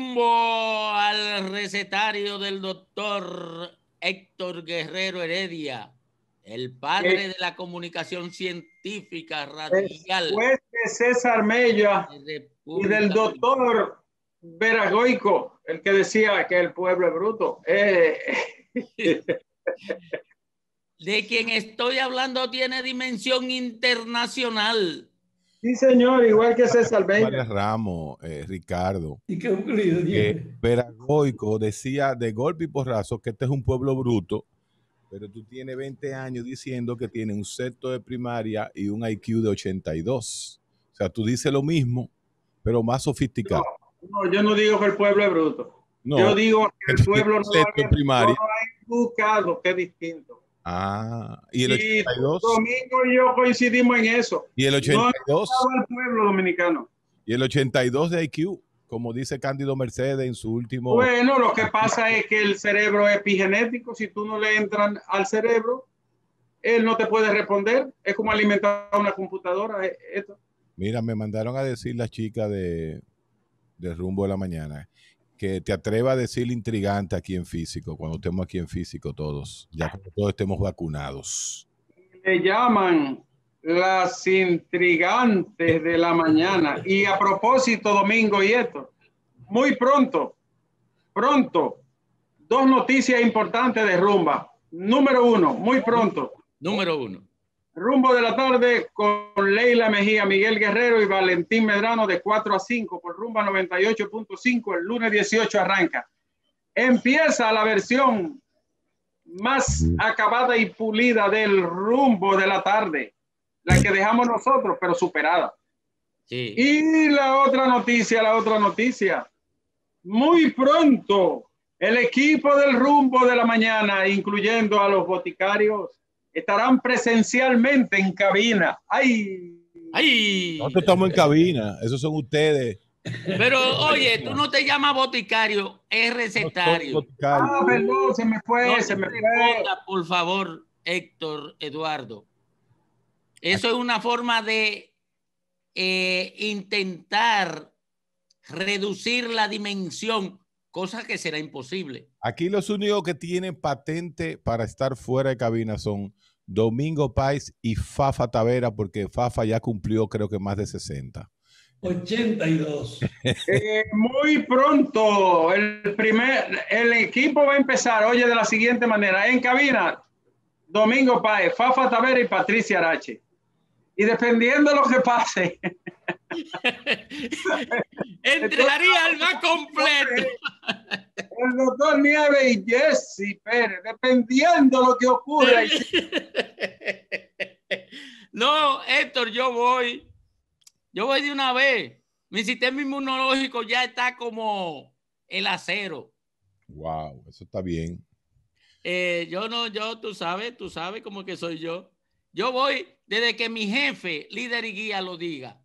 Rumbo al recetario del doctor Héctor Guerrero Heredia, el padre eh. de la comunicación científica radical. juez de César Mella y del doctor Veragoico, el que decía que el pueblo es bruto. Eh. de quien estoy hablando tiene dimensión internacional Sí, señor, igual que César salve. Ramos, eh, Ricardo. Y qué decía de golpe y porrazo que este es un pueblo bruto, pero tú tienes 20 años diciendo que tiene un sexto de primaria y un IQ de 82. O sea, tú dices lo mismo, pero más sofisticado. No, yo no digo que el pueblo es bruto. No, yo digo que el pueblo no, es, no un educado, que es distinto. Ah, y el 82. Domingo y yo coincidimos en eso. Y el 82. No el pueblo dominicano. Y el 82 de IQ, como dice Cándido Mercedes en su último. Bueno, lo que pasa es que el cerebro epigenético. Si tú no le entran al cerebro, él no te puede responder. Es como alimentar una computadora. Mira, me mandaron a decir las chicas de, de Rumbo de la Mañana que te atreva a decir intrigante aquí en físico, cuando estemos aquí en físico todos, ya que todos estemos vacunados. Le llaman las intrigantes de la mañana. Y a propósito, Domingo y esto, muy pronto, pronto, dos noticias importantes de Rumba. Número uno, muy pronto. Número uno. Rumbo de la tarde con Leila Mejía, Miguel Guerrero y Valentín Medrano de 4 a 5 por Rumba 98.5. El lunes 18 arranca. Empieza la versión más acabada y pulida del rumbo de la tarde, la que dejamos nosotros, pero superada. Y la otra noticia, la otra noticia. Muy pronto, el equipo del rumbo de la mañana, incluyendo a los boticarios, estarán presencialmente en cabina. ¡Ay! ¡Ay! Nosotros estamos en cabina, esos son ustedes. Pero oye, tú no te llamas boticario, es recetario. Ah, perdón, se me fue, se me Por favor, Héctor Eduardo. Eso es una forma de eh, intentar reducir la dimensión cosa que será imposible. Aquí los únicos que tienen patente para estar fuera de cabina son Domingo Páez y Fafa Tavera, porque Fafa ya cumplió creo que más de 60. 82. Eh, muy pronto, el primer, el equipo va a empezar, oye, de la siguiente manera, en cabina, Domingo Páez, Fafa Tavera y Patricia Arache. Y dependiendo lo que pase, Entrenaría al más completo. El doctor Nieves y Jesse Pérez, dependiendo lo que ocurra. no, Héctor, yo voy. Yo voy de una vez. Mi sistema inmunológico ya está como el acero. Wow, eso está bien. Eh, yo no, yo, tú sabes, tú sabes cómo que soy yo. Yo voy desde que mi jefe, líder y guía, lo diga.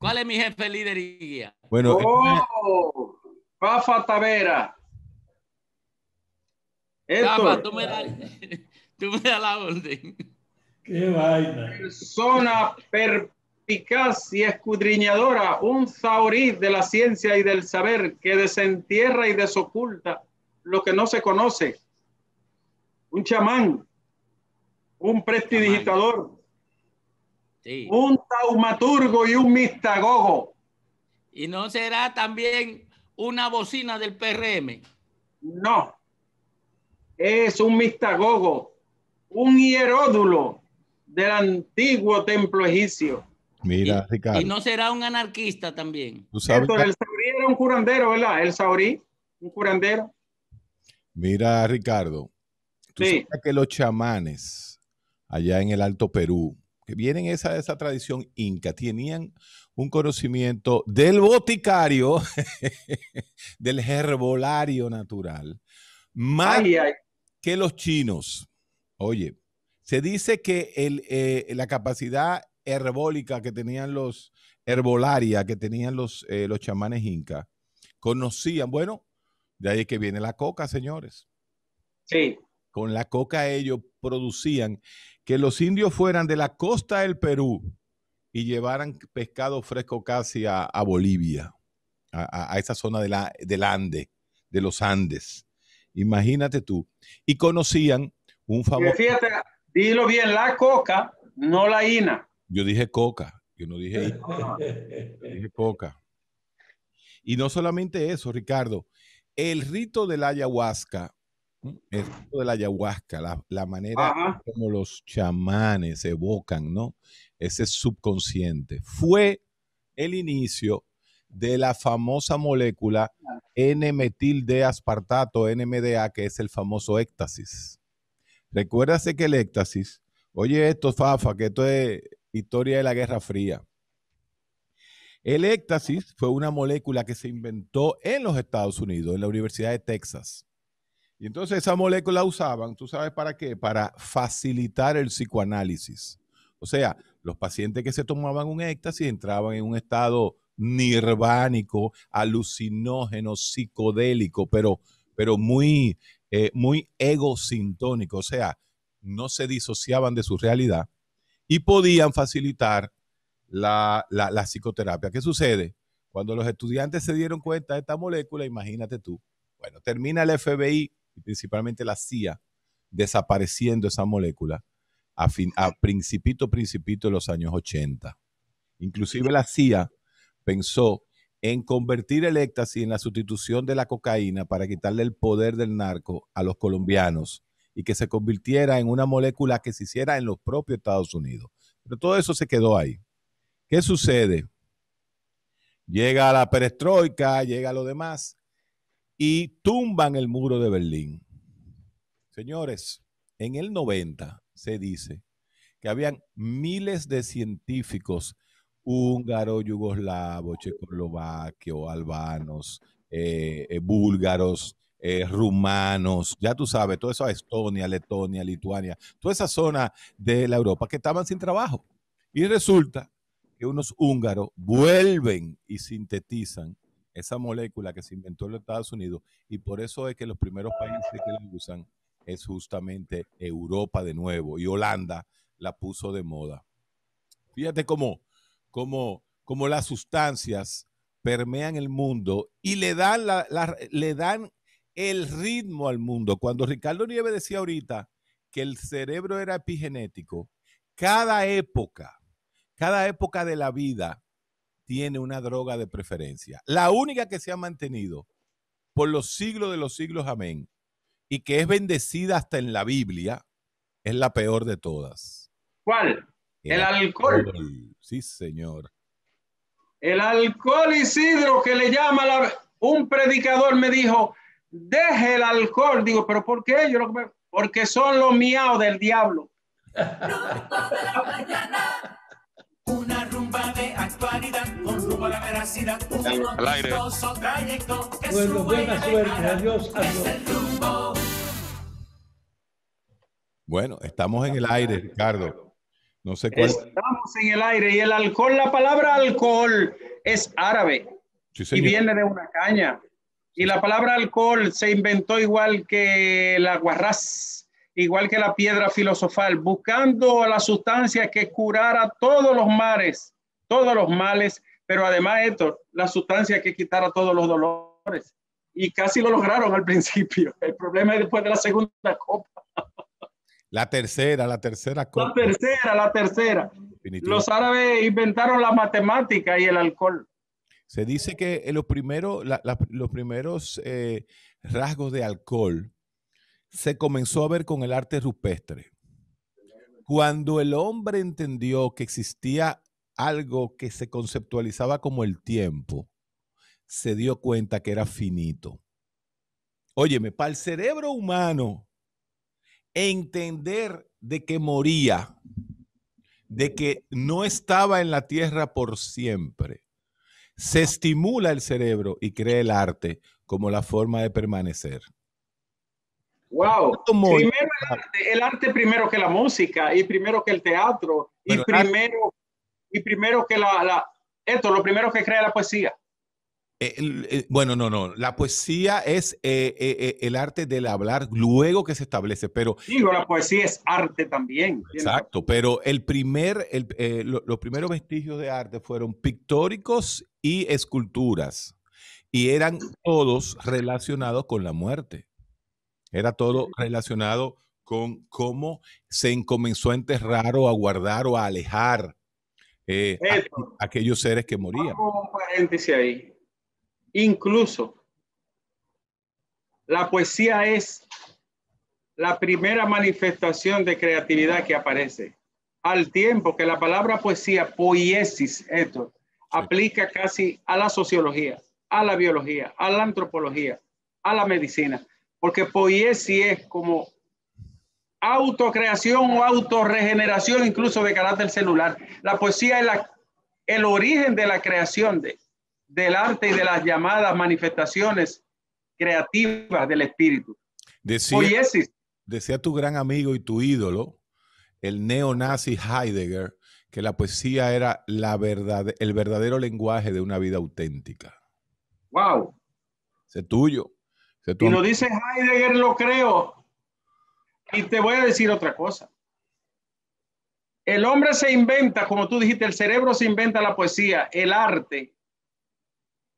¿Cuál es mi jefe líder y guía? Bueno, oh, Pafa este- Tavera. Rafa, tú me, das, tú me la orden. Qué vaina. Persona perpicaz y escudriñadora, un zaurí de la ciencia y del saber que desentierra y desoculta lo que no se conoce. Un chamán, un prestidigitador un taumaturgo y un mistagogo. ¿Y no será también una bocina del PRM? No. Es un mistagogo, un hieródulo del antiguo templo egipcio. Mira, Ricardo. Y no será un anarquista también. el saurí era un curandero, ¿verdad? El saurí, un curandero. Mira, Ricardo. ¿tú sabes que los chamanes allá en el Alto Perú vienen esa, tradición inca tenían un conocimiento del boticario, del herbolario natural, más que los chinos. Oye, se dice que eh, la capacidad herbólica que tenían los, herbolaria que tenían los, eh, los chamanes Inca, conocían, bueno, de ahí es que viene la coca, señores. Sí, con la coca ellos producían, que los indios fueran de la costa del Perú y llevaran pescado fresco casi a, Bolivia, a, esa zona de la, del Ande, de los Andes. Imagínate tú. Y conocían un famoso... Fíjate, dilo bien, la coca, no la ina. Yo dije coca, yo no dije ina. dije coca. Y no solamente eso, Ricardo. El rito de la ayahuasca es de la ayahuasca, la, manera como los chamanes evocan, ¿no? Ese subconsciente. Fue el inicio de la famosa molécula N-metil de aspartato, NMDA, que es el famoso éxtasis. Recuérdase que el éxtasis, oye esto, Fafa, que esto es historia de la Guerra Fría. El éxtasis fue una molécula que se inventó en los Estados Unidos, en la Universidad de Texas. Y entonces esa molécula usaban, ¿tú sabes para qué? Para facilitar el psicoanálisis. O sea, los pacientes que se tomaban un éxtasis entraban en un estado nirvánico, alucinógeno, psicodélico, pero, pero muy, eh, muy egosintónico. O sea, no se disociaban de su realidad y podían facilitar la psicoterapia. ¿Qué sucede? Cuando los estudiantes se dieron cuenta de esta molécula, imagínate tú, bueno, termina el FBI principalmente la CIA, desapareciendo esa molécula a, principito, principito de los años 80. Inclusive la CIA pensó en convertir el éxtasis en la sustitución de la cocaína para quitarle el poder del narco a los colombianos y que se convirtiera en una molécula que se hiciera en los propios Estados Unidos. Pero todo eso se quedó ahí. ¿Qué sucede? Llega la perestroika, llega lo demás, y tumban el muro de Berlín. Señores, en el 90 se dice que habían miles de científicos húngaros, yugoslavos, checoslovaquio albanos, eh, eh, búlgaros, eh, rumanos, ya tú sabes, toda esa Estonia, Letonia, Lituania, toda esa zona de la Europa que estaban sin trabajo. Y resulta que unos húngaros vuelven y sintetizan esa molécula que se inventó en los Estados Unidos y por eso es que los primeros países que la usan es justamente Europa de nuevo y Holanda la puso de moda. Fíjate cómo, cómo, las sustancias permean el mundo y le dan, le dan el ritmo al mundo. Cuando Ricardo Nieves decía ahorita que el cerebro era epigenético, cada época, cada época de la vida tiene una droga de preferencia. La única que se ha mantenido por los siglos de los siglos, amén, y que es bendecida hasta en la Biblia, es la peor de todas. ¿Cuál? El, alcohol. Sí, señor. El alcohol Isidro que le llama la... un predicador me dijo, deje el alcohol. Digo, pero ¿por qué? Yo Porque son los miaos del diablo. bueno, estamos en el aire, Ricardo. No sé cuál. Estamos en el aire y el alcohol, la palabra alcohol es árabe y viene de una caña. Y la palabra alcohol se inventó igual que la guarraz, igual que la piedra filosofal, buscando la sustancia que curara todos los mares todos los males, pero además, esto, la sustancia que quitara todos los dolores. Y casi lo lograron al principio. El problema es después de la segunda copa. La tercera, la tercera copa. La tercera, la tercera. Los árabes inventaron la matemática y el alcohol. Se dice que eh, los, primeros, los eh, primeros rasgos de alcohol se comenzó a ver con el arte rupestre. Cuando el hombre entendió que existía algo que se conceptualizaba como el tiempo, se dio cuenta que era finito. Óyeme, para el cerebro humano, entender de que moría, de que no estaba en la tierra por siempre, se estimula el cerebro y crea el arte como la forma de permanecer. Wow. el, arte, primero que la música y primero que el teatro y primero y primero que la, esto, lo primero que crea la poesía. Eh, eh, bueno, no, no. La poesía es eh, el arte del hablar luego que se establece, pero... Digo, la poesía es arte también. Exacto, pero el primer, el, los primeros vestigios de arte fueron pictóricos y esculturas, y eran todos relacionados con la muerte. Era todo relacionado con cómo se comenzó a enterrar o a guardar o a alejar eh, aquellos seres que morían. ahí. Incluso la poesía es la primera manifestación de creatividad que aparece. Al tiempo que la palabra poesía, poiesis, esto, aplica casi a la sociología, a la biología, a la antropología, a la medicina, porque poiesis es como autocreación o autorregeneración incluso de carácter celular. La poesía es el origen de la creación de, del arte y de las llamadas manifestaciones creativas del espíritu. Decía, decía tu gran amigo y tu ídolo, el neonazi Heidegger, que la poesía era la verdad, el verdadero lenguaje de una vida auténtica. ¡Wow! tuyo. y lo dice Heidegger, lo creo. Y te voy a decir otra cosa. El hombre se inventa, como tú dijiste, el cerebro se inventa la poesía, el arte.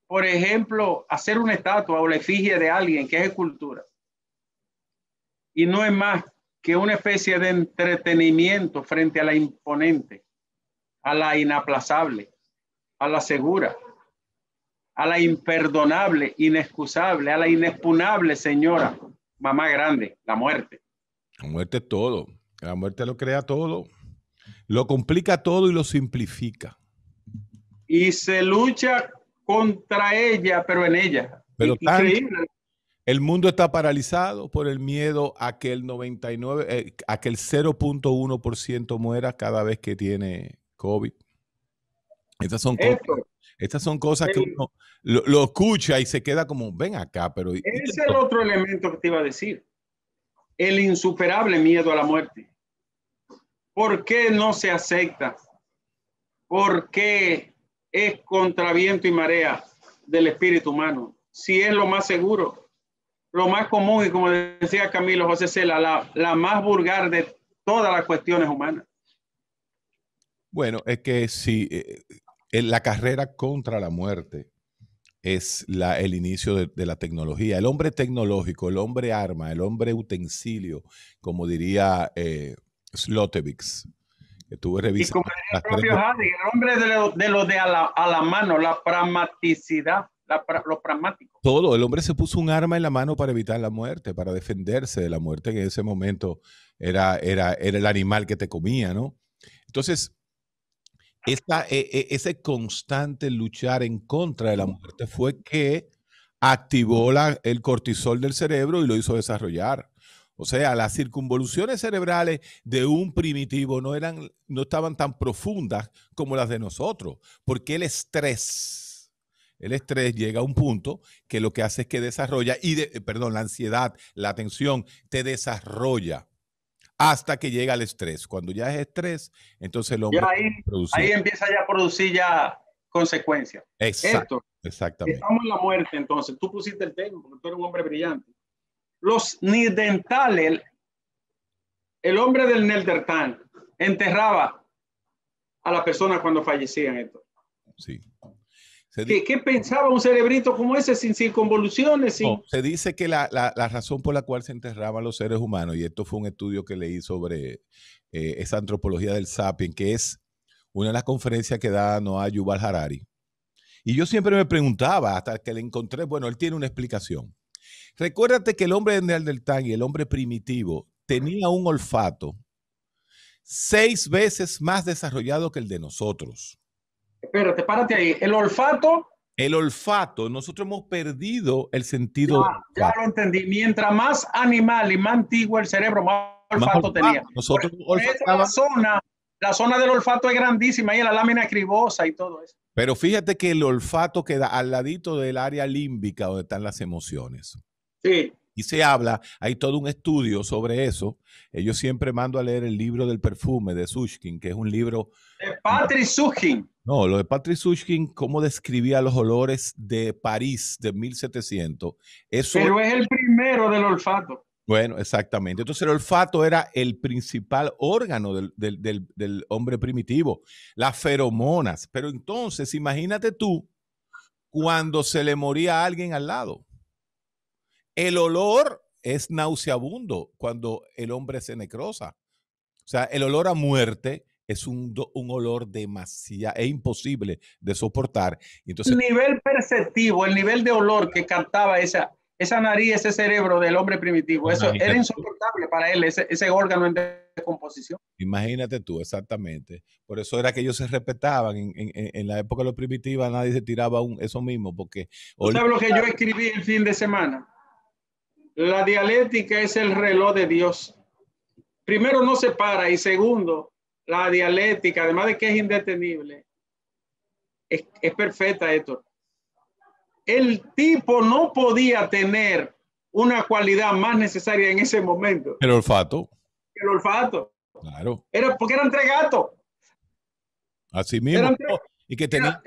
Por ejemplo, hacer una estatua o la efigie de alguien que es escultura. Y no es más que una especie de entretenimiento frente a la imponente, a la inaplazable, a la segura, a la imperdonable, inexcusable, a la inexpugnable señora, mamá grande, la muerte. La muerte es todo. La muerte lo crea todo, lo complica todo y lo simplifica. Y se lucha contra ella, pero en ella. Pero el mundo está paralizado por el miedo a que el 99, eh, a que el 0.1% muera cada vez que tiene COVID. Estas son cosas, estas son cosas que uno lo, lo, escucha y se queda como, ven acá, pero... Ese es el otro elemento que te iba a decir el insuperable miedo a la muerte. ¿Por qué no se acepta? ¿Por qué es contra viento y marea del espíritu humano? Si es lo más seguro, lo más común y como decía Camilo José Cela, la, más vulgar de todas las cuestiones humanas. Bueno, es que si eh, eh, la carrera contra la muerte es la, el inicio de, la tecnología. El hombre tecnológico, el hombre arma, el hombre utensilio, como diría eh, Que estuve revisando. Y como el propio el hombre de lo de, a, la, mano, la pragmaticidad, lo pragmático. Todo, el hombre se puso un arma en la mano para evitar la muerte, para defenderse de la muerte, que en ese momento era, era, era el animal que te comía, ¿no? Entonces, esa, e, e, ese constante luchar en contra de la muerte fue que activó el cortisol del cerebro y lo hizo desarrollar. O sea, las circunvoluciones cerebrales de un primitivo no, eran, no estaban tan profundas como las de nosotros, porque el estrés, el estrés llega a un punto que lo que hace es que desarrolla, y perdón, la ansiedad, la tensión, te desarrolla hasta que llega el estrés. Cuando ya es estrés, entonces el hombre ahí, empieza ya a producir ya consecuencias. Exacto, exactamente. Estamos en la muerte, entonces. Tú pusiste el tema, porque tú eres un hombre brillante. Los nidentales, el, el hombre del Neldertal enterraba a la persona cuando fallecían. Esto. Sí. ¿Qué, pensaba un cerebrito como ese sin, circunvoluciones? se dice que la, razón por la cual se enterraban los seres humanos, y esto fue un estudio que leí sobre eh, esa antropología del sapien, que es una de las conferencias que da Noah Yuval Harari. Y yo siempre me preguntaba, hasta que le encontré, bueno, él tiene una explicación. Recuérdate que el hombre de Neandertal y el hombre primitivo tenía un olfato seis veces más desarrollado que el de nosotros espérate, párate ahí. El olfato. El olfato, nosotros hemos perdido el sentido. Ya, lo entendí. Mientras más animal y más antiguo el cerebro, más olfato, tenía. Nosotros la zona, la zona del olfato es grandísima y la lámina cribosa y todo eso. Pero fíjate que el olfato queda al ladito del área límbica donde están las emociones. Sí. Y se habla, hay todo un estudio sobre eso. Yo siempre mando a leer el libro del perfume de Sushkin, que es un libro. De Patrick Sushkin. No, lo de Patrick Sushkin, cómo describía los olores de París de 1700. Eso... Pero es el primero del olfato. Bueno, exactamente. Entonces el olfato era el principal órgano del, del, hombre primitivo, las feromonas. Pero entonces imagínate tú cuando se le moría a alguien al lado. El olor es nauseabundo cuando el hombre se necrosa. O sea, el olor a muerte es un, olor demasiado, es imposible de soportar. Entonces, el nivel perceptivo, el nivel de olor que captaba esa, esa nariz, ese cerebro del hombre primitivo, eso era insoportable para él, ese, ese órgano en composición. Imagínate tú, exactamente. Por eso era que ellos se respetaban. En, la época de los primitivos nadie se tiraba un, eso mismo, porque... ¿Tú ¿Sabes lo que yo escribí el fin de semana? La dialéctica es el reloj de Dios. Primero no se para y segundo, la dialéctica, además de que es indetenible, es, perfecta, esto. El tipo no podía tener una cualidad más necesaria en ese momento. El olfato. El olfato. Claro. Era porque eran tres gatos. Así mismo. Eran tres, y que tenían.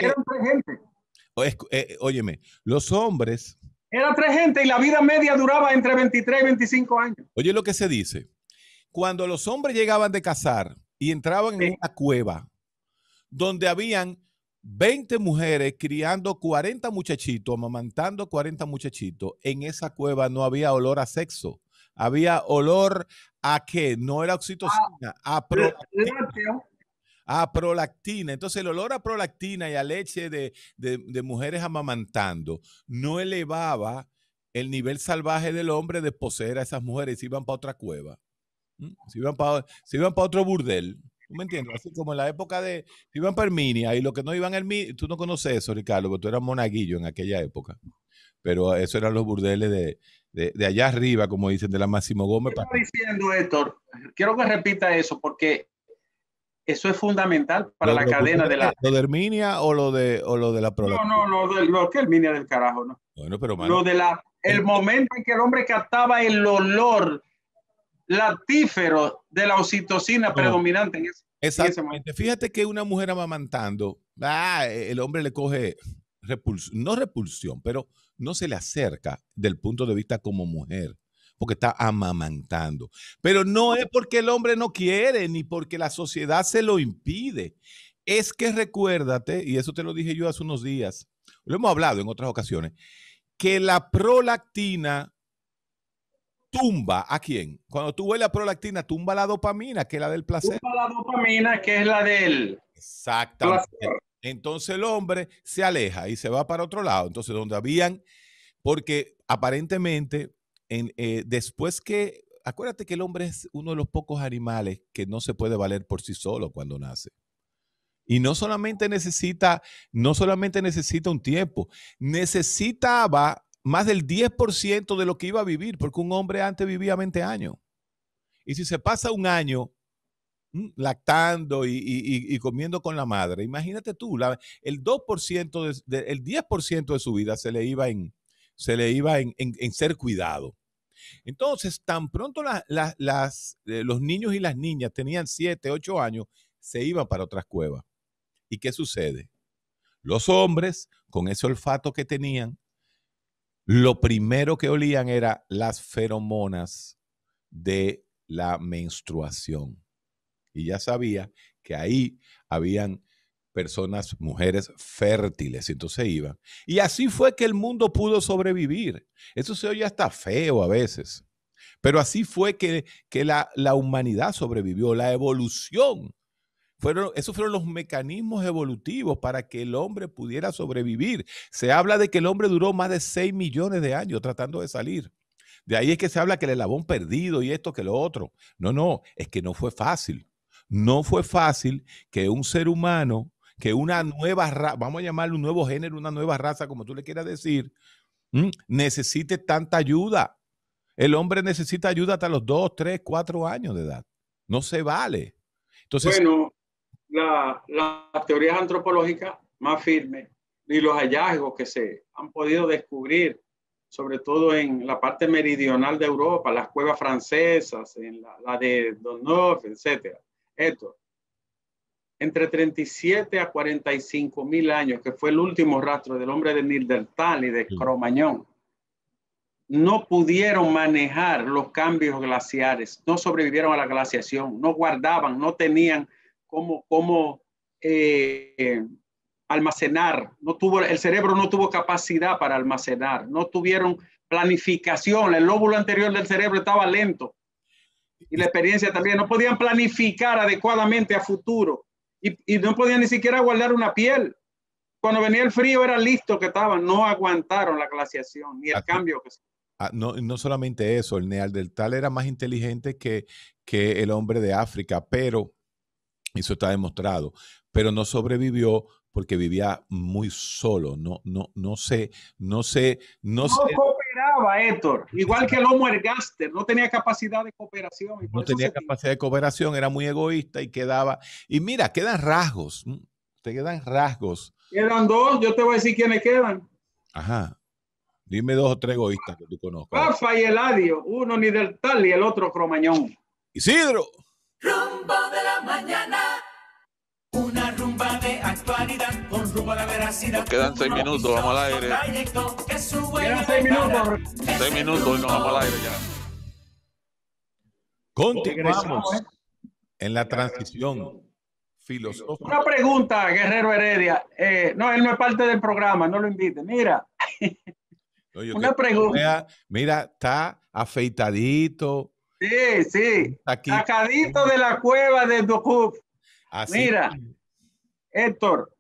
Eh, óyeme, los hombres. Eran tres gente y la vida media duraba entre 23 y 25 años. Oye, lo que se dice. Cuando los hombres llegaban de cazar, y entraban en una cueva donde habían 20 mujeres criando 40 muchachitos, amamantando 40 muchachitos. En esa cueva no había olor a sexo, había olor a qué? No era oxitocina, a ah, prolactina. A prolactina. Entonces el olor a prolactina y a leche de, de mujeres amamantando no elevaba el nivel salvaje del hombre de poseer a esas mujeres, iban para otra cueva. Mm, si iban para si otro burdel. ¿Tú me entiendes? Así como en la época de. Si iban para Herminia y lo que no iban a Herminia. Tú no conoces eso, Ricardo, porque tú eras monaguillo en aquella época. Pero eso eran los burdeles de, allá arriba, como dicen, de la Máximo Gómez. ¿Qué Estás diciendo, Héctor? Quiero que repita eso, porque eso es fundamental para la cadena de la. ¿Lo de Herminia o lo de, lo de la No, no, lo, de, lo que Herminia del carajo, ¿no? Bueno, pero. Mano, lo de la. El momento en que el hombre captaba el olor latífero de la oxitocina predominante en ese, Exactamente. Fíjate que una mujer amamantando, ah, e, el hombre le coge repulsión, no repulsión, pero no se le acerca del punto de vista como mujer porque está amamantando. Pero no es porque el hombre no quiere ni porque la sociedad se lo impide. Es que recuérdate, y eso te lo dije yo hace unos días, lo hemos hablado en otras ocasiones, que la prolactina tumba a quién? Cuando tú hueles a prolactina, tumba la dopamina, que es la del placer. Tumba la dopamina, que es la del Exactamente. Entonces el hombre se aleja y se va para otro lado. Entonces, donde habían, porque aparentemente, eh, después que, acuérdate que el hombre es uno de los pocos animales que no se puede valer por sí solo cuando nace. Y no solamente necesita, no solamente necesita un tiempo, necesitaba más del 10% de lo que iba a vivir, porque un hombre antes vivía 20 años. Y si se pasa un año mm, lactando y, comiendo con la madre, imagínate tú, el 2%, 10% de su vida se le iba en, se le iba en, ser cuidado. Entonces, tan pronto las, eh, los niños y las niñas tenían 7, 8 años, se iban para otras cuevas. ¿Y qué sucede? Los hombres, con ese olfato que tenían, lo primero que olían era las feromonas de la menstruación. Y ya sabía que ahí habían personas, mujeres fértiles, y entonces iban. Y así fue que el mundo pudo sobrevivir. Eso se oye hasta feo a veces, pero así fue que, la, la humanidad sobrevivió, la evolución esos fueron los mecanismos evolutivos para que el hombre pudiera sobrevivir. Se habla de que el hombre duró más de 6 millones de años tratando de salir. De ahí es que se habla que el elabón perdido y esto que lo otro. No, no, es que no fue fácil. No fue fácil que un ser humano, que una nueva raza, vamos a llamarlo un nuevo género, una nueva raza, como tú le quieras decir, necesite tanta ayuda. El hombre necesita ayuda hasta los 2, 3, 4 años de edad. No se vale. Entonces, bueno, la, las teorías antropológicas más firmes y los hallazgos que se han podido descubrir, sobre todo en la parte meridional de Europa, las cuevas francesas, en la, de Donov, etc. Esto, entre 37 a 45 mil años, que fue el último rastro del hombre de Nildertal y de Cromañón, no pudieron manejar los cambios glaciares, no sobrevivieron a la glaciación, no guardaban, no tenían cómo, eh, almacenar. No tuvo, el cerebro no tuvo capacidad para almacenar, no tuvieron planificación, el lóbulo anterior del cerebro estaba lento y la experiencia también, no podían planificar adecuadamente a futuro y, no podían ni siquiera guardar una piel. Cuando venía el frío era listo que estaban, no aguantaron la glaciación ni el ah, cambio ah, no, solamente eso, el neandertal era más inteligente que, que el hombre de África, pero eso está demostrado. Pero no sobrevivió porque vivía muy solo. No, no, no sé, no sé, no, cooperaba, Héctor. Igual que el Homo ergaster, no tenía capacidad de cooperación. no tenía capacidad de cooperación, era muy egoísta y quedaba. Y mira, quedan rasgos. Mm, te quedan rasgos. Quedan dos, yo te voy a decir quiénes quedan. Ajá. Dime dos o tres egoístas que tú conozcas. Rafa y Eladio, uno ni del tal y el otro cromañón. Isidro rumbo de la mañana. Una rumba de actualidad con rumbo a la veracidad. Nos quedan seis minutos, vamos al aire. Quedan seis minutos. Seis minutos y nos vamos al aire ya. Continuamos en la transición filosófica. Una pregunta, Guerrero Heredia. Eh, no, él no es parte del programa, no lo invite. Mira. Una pregunta. mira, está afeitadito, Sí, sí. Aquí. Sacadito de la cueva de Dokuf. Mira, Héctor,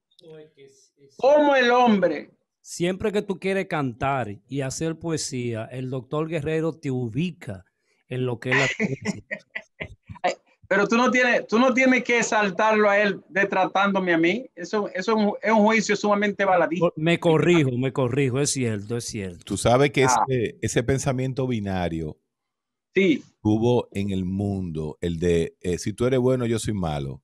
como el hombre. Siempre que tú quieres cantar y hacer poesía, el doctor Guerrero te ubica en lo que es la Pero tú no tienes, tú no tienes que saltarlo a él de tratándome a mí. Eso, eso es un juicio sumamente baladito. Me corrijo, me corrijo, es cierto, es cierto. Tú sabes que ah. ese pensamiento binario sí. hubo en el mundo, el de eh, si tú eres bueno, yo soy malo.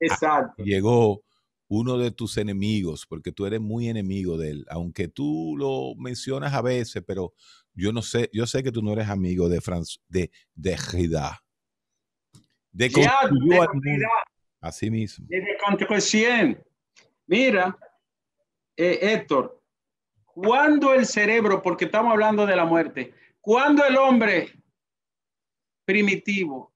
Exacto. llegó uno de tus enemigos, porque tú eres muy enemigo de él, aunque tú lo mencionas a veces, pero yo no sé, yo sé que tú no eres amigo de Franz, de de Rida. De, Así mismo. Mira, eh, Héctor, cuando el cerebro, porque estamos hablando de la muerte, cuando el hombre primitivo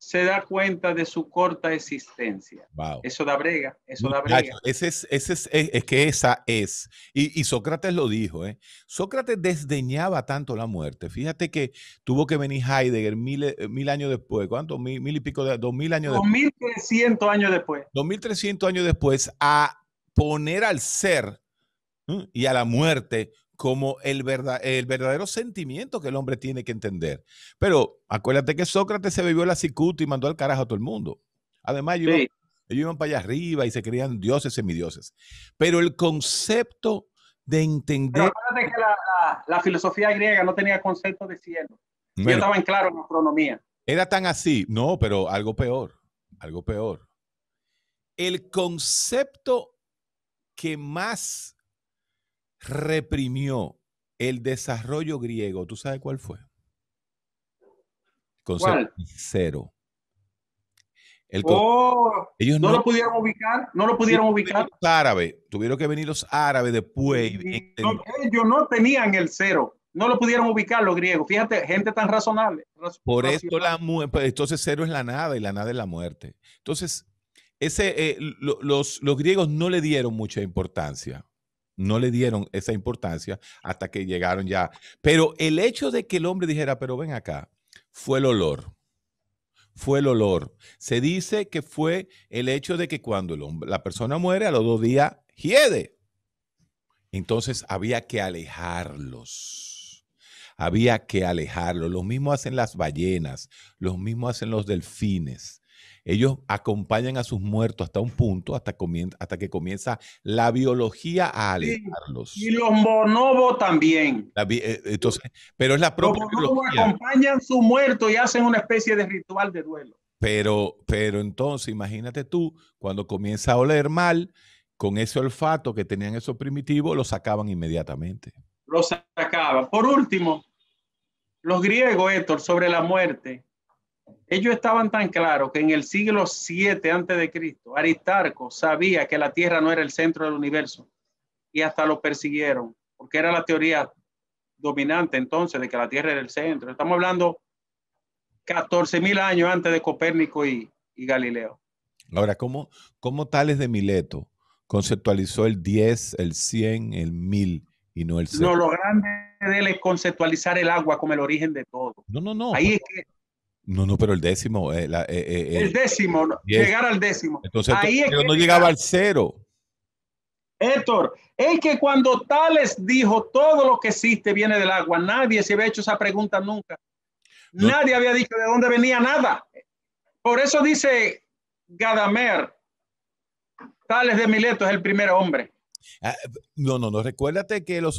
se da cuenta de su corta existencia. Eso da brega, eso da brega. Ese es, ese es, que esa es. Y, Sócrates lo dijo, ¿eh? Sócrates desdeñaba tanto la muerte. Fíjate que tuvo que venir Heidegger mil, eh, mil años después. ¿Cuánto? Mil, y pico, de, dos mil años después. Dos mil trescientos años después. Dos mil trescientos años después a poner al ser y a la muerte como el, verdadero sentimiento que el hombre tiene que entender. Pero acuérdate que Sócrates se bebió la cicuta y mandó al carajo a todo el mundo. Además, ellos, iban para allá arriba y se creían dioses, semidioses. Pero el concepto de entender... acuérdate que la, filosofía griega no tenía concepto de cielo. estaba en claro en astronomía. Era tan así, no, pero algo peor, algo peor. El concepto que más reprimió el desarrollo griego, ¿tú sabes cuál fue? Con cero. El oh, ellos no, lo pudieron ubicar, no lo pudieron ubicar. Los tuvieron que venir los árabes después. no, ellos no tenían el cero, no lo pudieron ubicar los griegos. Fíjate, gente tan razonable. Por esto la pues, entonces cero es la nada y la nada es la muerte. Entonces, ese, eh, los, los griegos no le dieron mucha importancia no le dieron esa importancia hasta que llegaron ya. Pero el hecho de que el hombre dijera, pero ven acá, fue el olor. Fue el olor. Se dice que fue el hecho de que cuando la persona muere, a los dos días hiede. Entonces había que alejarlos. Había que alejarlos. Lo mismo hacen las ballenas, lo mismo hacen los delfines. Ellos acompañan a sus muertos hasta un punto, hasta, hasta que comienza la biología a alejarlos. y los bonobos también. Eh, entonces, pero es la propia los bonobos acompañan a su muerto y hacen una especie de ritual de duelo. Pero, pero entonces, imagínate tú, cuando comienza a oler mal, con ese olfato que tenían esos primitivos, lo sacaban inmediatamente. Los sacaban. Por último, los griegos, Héctor, sobre la muerte ellos estaban tan claros que en el siglo 7 antes de Cristo, Aristarco sabía que la Tierra no era el centro del universo y hasta lo persiguieron, porque era la teoría dominante entonces de que la Tierra era el centro. Estamos hablando 14 mil años antes de Copérnico y, Galileo. Ahora, ¿cómo, ¿cómo Tales de Mileto conceptualizó el 10, el 100, el 1000 y no el 100? No, lo grande de él es conceptualizar el agua como el origen de todo. No, no, no. Ahí es que no, no, pero el décimo. Eh, eh, eh, el décimo, llegar al décimo. Entonces, Ahí pero no llegaba al cero. Héctor, es que cuando Tales dijo todo lo que existe viene del agua, nadie se había hecho esa pregunta nunca. Nadie había dicho de dónde venía nada. Por eso dice Gadamer, Tales de Mileto es el primer hombre. Ah, no, no, no. Recuérdate que los,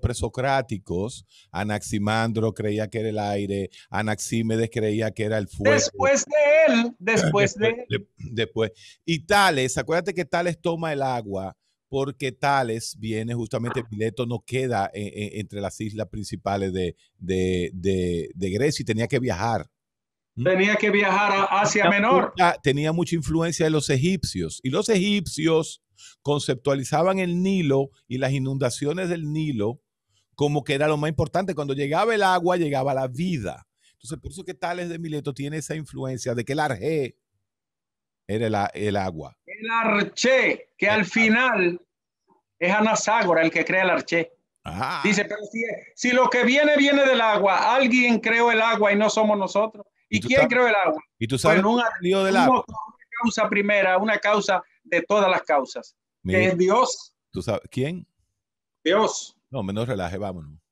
presocráticos, Anaximandro creía que era el aire, Anaxímedes creía que era el fuego. Después de él, después de Después, Y Tales, acuérdate que Tales toma el agua porque Tales viene justamente, Pileto no queda eh, eh, entre las islas principales de, Grecia y tenía que viajar. ¿Mm? Tenía que viajar a Asia Menor. tenía mucha influencia de los egipcios y los egipcios conceptualizaban el Nilo y las inundaciones del Nilo como que era lo más importante. Cuando llegaba el agua, llegaba la vida. Entonces, por eso que Tales de Mileto tiene esa influencia de que el arjé era el, agua. El arché, que al final es Anaságora el que crea el arché. Ah. Dice, pero si, lo que viene viene del agua, alguien creó el agua y no somos nosotros. ¿Y, quién creó el agua? Y tú sabes un, del agua. Una causa primera, una causa de todas las causas, Dios. ¿Tú sabes quién? Dios. No, menos relaje, vámonos.